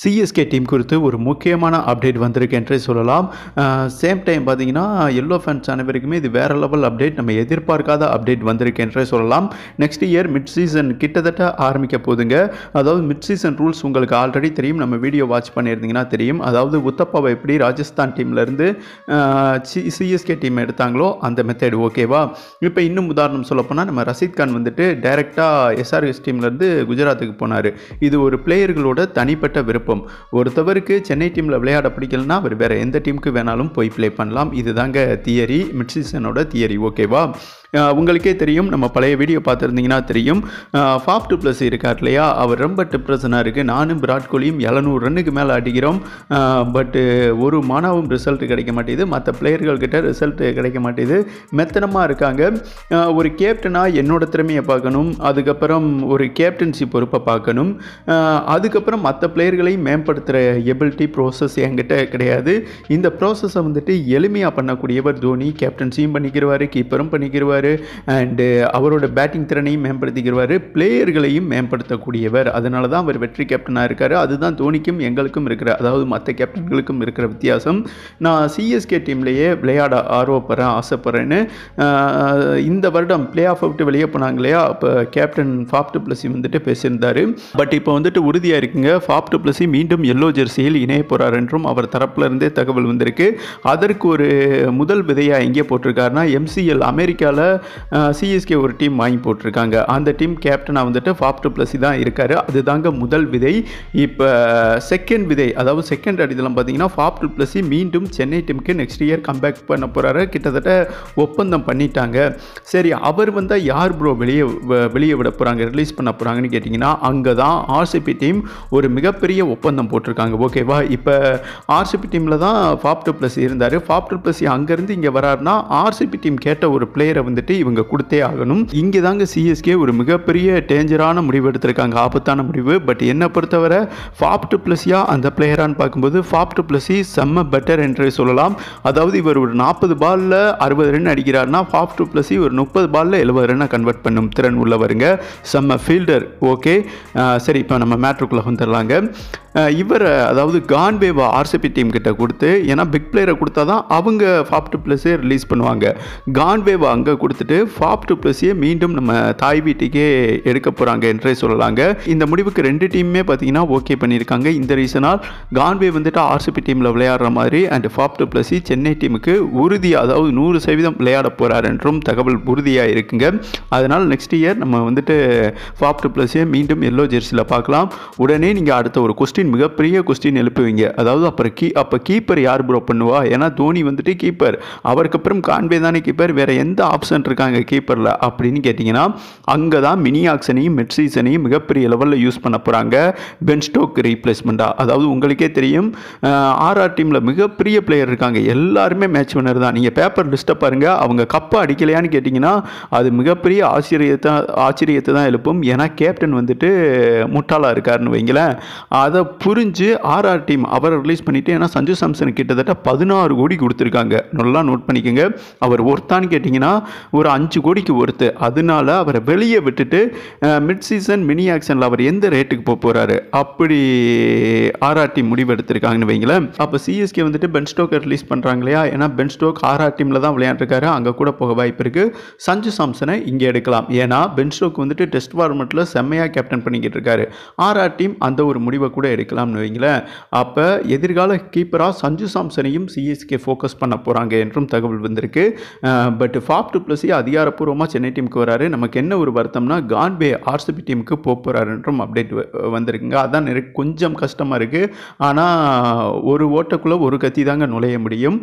CSK team குறித்து ஒரு முக்கியமான அப்டேட் வந்திருக்கு என்றே சொல்லலாம் சேம் டைம் பார்த்தீங்கன்னா எல்லோ ஃபேன்ஸ் அனைவருக்குமே இது வேறு லெவல் அப்டேட் நம்ம எதிர்பார்க்காத அப்டேட் வந்திருக்கு என்றே சொல்லலாம் நெக்ஸ்ட் இயர் மிட் சீசன் கிட்டத்தட்ட ஆரம்பிக்க போதுங்க அதாவது மிட் சீசன் ரூல்ஸ் உங்களுக்கு ஆல்ரெடி தெரியும் நம்ம வீடியோ வாட்ச் பண்ணியிருந்தீங்கன்னா தெரியும் அதாவது உத்தப்பாவை எப்படி ராஜஸ்தான் டீம்லேருந்து சி சிஎஸ்கே டீம் எடுத்தாங்களோ அந்த மெத்தட் ஓகேவா இப்போ இன்னும் உதாரணம் சொல்லப்போனால் நம்ம ரஷீத் கான் வந்துட்டு டைரெக்டாக எஸ்ஆர்எஸ் டீம்லேருந்து குஜராத்துக்கு போனார் இது ஒரு பிளேயர்களோட தனிப்பட்ட விருப்பம் விருப்பம் ஒருத்தவருக்கு சென்னை டீமில் விளையாட பிடிக்கலன்னா அவர் வேறு எந்த டீமுக்கு வேணாலும் போய் ப்ளே பண்ணலாம் இதுதாங்க தியரி மிட் தியரி ஓகேவா உங்களுக்கே தெரியும் நம்ம பழைய வீடியோ பார்த்துருந்தீங்கன்னா தெரியும் ஃபாஃப் டூ ப்ளஸ் இருக்கார் இல்லையா அவர் ரொம்ப டிப்ரெஷனாக இருக்குது நானும் விராட் கோலியும் எழுநூறு ரன்னுக்கு மேலே அடிக்கிறோம் பட்டு ஒரு மாணவம் ரிசல்ட் கிடைக்க மாட்டேது மற்ற பிளேயர்கள்கிட்ட ரிசல்ட் கிடைக்க மாட்டேது மெத்தனமாக இருக்காங்க ஒரு கேப்டனாக என்னோடய திறமையை பார்க்கணும் அதுக்கப்புறம் ஒரு கேப்டன்சி பொறுப்பை பார்க்கணும் அதுக்கப்புறம் மற்ற பிளேயர்களை மேம்படுத்துகிற எபிலிட்டி ப்ராசஸ் என்கிட்ட கிடையாது இந்த ப்ராசஸை வந்துட்டு எளிமையாக பண்ணக்கூடியவர் தோனி கேப்டன்சியும் பண்ணிக்கிறவார் கீப்பரும் பண்ணிக்கிறவார் அண்டு அவரோட பேட்டிங் திறனையும் மேம்படுத்திக்கிறவார் பிளேயர்களையும் மேம்படுத்தக்கூடியவர் அதனால தான் அவர் வெற்றி கேப்டனாக இருக்கார் அதுதான் தோனிக்கும் எங்களுக்கும் இருக்கிற அதாவது மற்ற கேப்டன்களுக்கும் இருக்கிற வித்தியாசம் நான் சிஎஸ்கே டீம்லேயே விளையாட ஆர்வப்படுறேன் ஆசைப்பட்றேன்னு இந்த வருடம் பிளே ஆஃப் விட்டு வெளியே போனாங்க இல்லையா அப்போ கேப்டன் ஃபாப்டு டு பிளஸி வந்துட்டு பேசியிருந்தார் பட் இப்போ வந்துட்டு உறுதியாக இருக்குங்க ஃபாப்டு டு பிளஸி மீண்டும் எல்லோ ஜெர்சியில் இணைய போகிறார் என்றும் அவர் தரப்பிலிருந்தே தகவல் வந்திருக்கு அதற்கு ஒரு முதல் விதையாக எங்கே போட்டிருக்காருன்னா எம்சிஎல் அமெரிக்காவில் சிஎஸ்கே ஒரு டீம் வாங்கி போட்டிருக்காங்க அந்த டீம் கேப்டனாக வந்துட்டு ஃபாப் டு ப்ளஸி தான் இருக்கார் அது தாங்க முதல் விதை இப்போ செகண்ட் விதை அதாவது செகண்ட் அடித்தளம் பார்த்தீங்கன்னா ஃபாப் டு ப்ளஸி மீண்டும் சென்னை டீமுக்கு நெக்ஸ்ட் இயர் கம்பேக் பண்ண போகிறாரு கிட்டத்தட்ட ஒப்பந்தம் பண்ணிட்டாங்க சரி அவர் வந்தால் யார் ப்ரோ வெளியே வெளியே விட போகிறாங்க ரிலீஸ் பண்ண போகிறாங்கன்னு கேட்டிங்கன்னா அங்கே தான் ஆர்சிபி டீம் ஒரு மிகப்பெரிய ஒப்பந்தம் போட்டிருக்காங்க ஓகேவா இப்போ ஆர்சிபி டீமில் தான் ஃபாப் டூ ப்ளஸ் இருந்தார் ஃபாப் டூ ப்ளஸ் அங்கேருந்து இங்கே வராருன்னா ஆர்சிபி டீம் கேட்ட ஒரு பிளேயரை வந்துட்டு இவங்க கொடுத்தே ஆகணும் இங்கே தாங்க சிஎஸ்கே ஒரு மிகப்பெரிய டேஞ்சரான முடிவு எடுத்திருக்காங்க ஆபத்தான முடிவு பட் என்னை பொறுத்தவரை ஃபாப் டூ ப்ளஸ்யா அந்த பிளேயரான்னு பார்க்கும்போது ஃபாப் டூ ப்ளஸி செம்ம பெட்டர் என்று சொல்லலாம் அதாவது இவர் ஒரு நாற்பது பாலில் அறுபது ரன் அடிக்கிறார்னா ஃபாப் டூ ப்ளஸி ஒரு முப்பது பாலில் எழுபது ரன்னை கன்வெர்ட் பண்ணும் திறன் உள்ளவருங்க செம்ம ஃபீல்டர் ஓகே சரி இப்போ நம்ம மேட்ருக்குள்ளே வந்துடலாங்க இவர் அதாவது கான்வேவா ஆர்சிபி டீம் கிட்ட கொடுத்து ஏன்னா பிக் பிளேயரை கொடுத்தா தான் அவங்க ஃபாப் டு ப்ளஸ்ஸே ரிலீஸ் பண்ணுவாங்க கான்வேவா அங்கே கொடுத்துட்டு ஃபாப் டூ ப்ளஸ்ஸே மீண்டும் நம்ம தாய் வீட்டுக்கே எடுக்க போகிறாங்க என்றே சொல்லலாங்க இந்த முடிவுக்கு ரெண்டு டீமுமே பார்த்தீங்கன்னா ஓகே பண்ணியிருக்காங்க இந்த ரீசனால் கான்வே வந்துட்டு ஆர்சிபி டீமில் விளையாடுற மாதிரி and Faf du Plessis Chennai டீமுக்கு உறுதி அதாவது நூறு சதவீதம் விளையாட போகிறார் என்றும் தகவல் உறுதியாக இருக்குங்க அதனால் நெக்ஸ்ட் இயர் நம்ம வந்துட்டு ஃபாப் டு ப்ளஸ்ஸே மீண்டும் எல்லோ ஜெர்சியில் பார்க்கலாம் உடனே நீங்கள் அடுத்த ஒரு கொஸ்டின் கொஸ்டின் மிகப்பெரிய கொஸ்டின் எழுப்புவீங்க அதாவது அப்புறம் கீ அப்போ கீப்பர் யார் ப்ரோ பண்ணுவா ஏன்னா தோனி வந்துட்டு கீப்பர் அவருக்கு அப்புறம் கான்வே தானே கீப்பர் வேறு எந்த ஆப்ஷன் இருக்காங்க கீப்பரில் அப்படின்னு கேட்டிங்கன்னா அங்கே தான் மினி ஆக்ஷனையும் மெட்ஸீசனையும் மிகப்பெரிய லெவலில் யூஸ் பண்ண போகிறாங்க பென் ஸ்டோக் ரீப்ளேஸ்மெண்ட்டாக அதாவது உங்களுக்கே தெரியும் ஆர்ஆர் டீமில் மிகப்பெரிய பிளேயர் இருக்காங்க எல்லாருமே மேட்ச் வினர் தான் நீங்கள் பேப்பர் லிஸ்ட்டை பாருங்கள் அவங்க கப்பை அடிக்கலையான்னு கேட்டிங்கன்னா அது மிகப்பெரிய ஆச்சரியத்தை ஆச்சரியத்தை தான் எழுப்பும் ஏன்னா கேப்டன் வந்துட்டு முட்டாளாக இருக்காருன்னு வைங்களேன் அதை புரிஞ்சு ஆர்ஆர் டீம் அவரை ரிலீஸ் பண்ணிவிட்டு ஏன்னா சஞ்சு சாம்சன் கிட்டத்தட்ட பதினாறு கோடி கொடுத்துருக்காங்க நல்லா நோட் பண்ணிக்கோங்க அவர் ஒருத்தான்னு கேட்டிங்கன்னா ஒரு அஞ்சு கோடிக்கு ஒருத்து அதனால அவரை வெளியே விட்டுட்டு மிட் சீசன் மினி ஆக்ஷனில் அவர் எந்த ரேட்டுக்கு போக போகிறாரு அப்படி ஆர்ஆர் டீம் முடிவு எடுத்திருக்காங்கன்னு வைங்களேன் அப்போ சிஎஸ்கே வந்துட்டு பென் ஸ்டோக்கை ரிலீஸ் பண்ணுறாங்க இல்லையா ஏன்னா பென் ஸ்டோக் ஆர்ஆர் டீமில் தான் விளையாண்டுருக்காரு அங்கே கூட போக வாய்ப்பு இருக்குது சஞ்சு சாம்சனை இங்கே எடுக்கலாம் ஏன்னா பென் ஸ்டோக் வந்துட்டு டெஸ்ட் ஃபார்மெட்டில் செம்மையாக கேப்டன் பண்ணிக்கிட்டு இருக்காரு ஆர்ஆர் டீம் அந்த ஒரு முடிவை கூட எடுக்கலாம்னு வைங்களேன் அப்போ எதிர்கால கீப்பராக சஞ்சு சாம்சனையும் சிஎஸ்கே ஃபோக்கஸ் பண்ண போகிறாங்க என்றும் தகவல் வந்திருக்கு பட் ஃபாப் டு ப்ளஸ் அதிகாரப்பூர்வமாக சென்னை டீமுக்கு வராரு நமக்கு என்ன ஒரு வருத்தம்னா கான்பே ஆர்சிபி டீமுக்கு போக என்றும் அப்டேட் வந்திருக்குங்க அதான் கொஞ்சம் கஷ்டமாக இருக்குது ஆனால் ஒரு ஓட்டக்குள்ளே ஒரு கத்தி தாங்க நுழைய முடியும்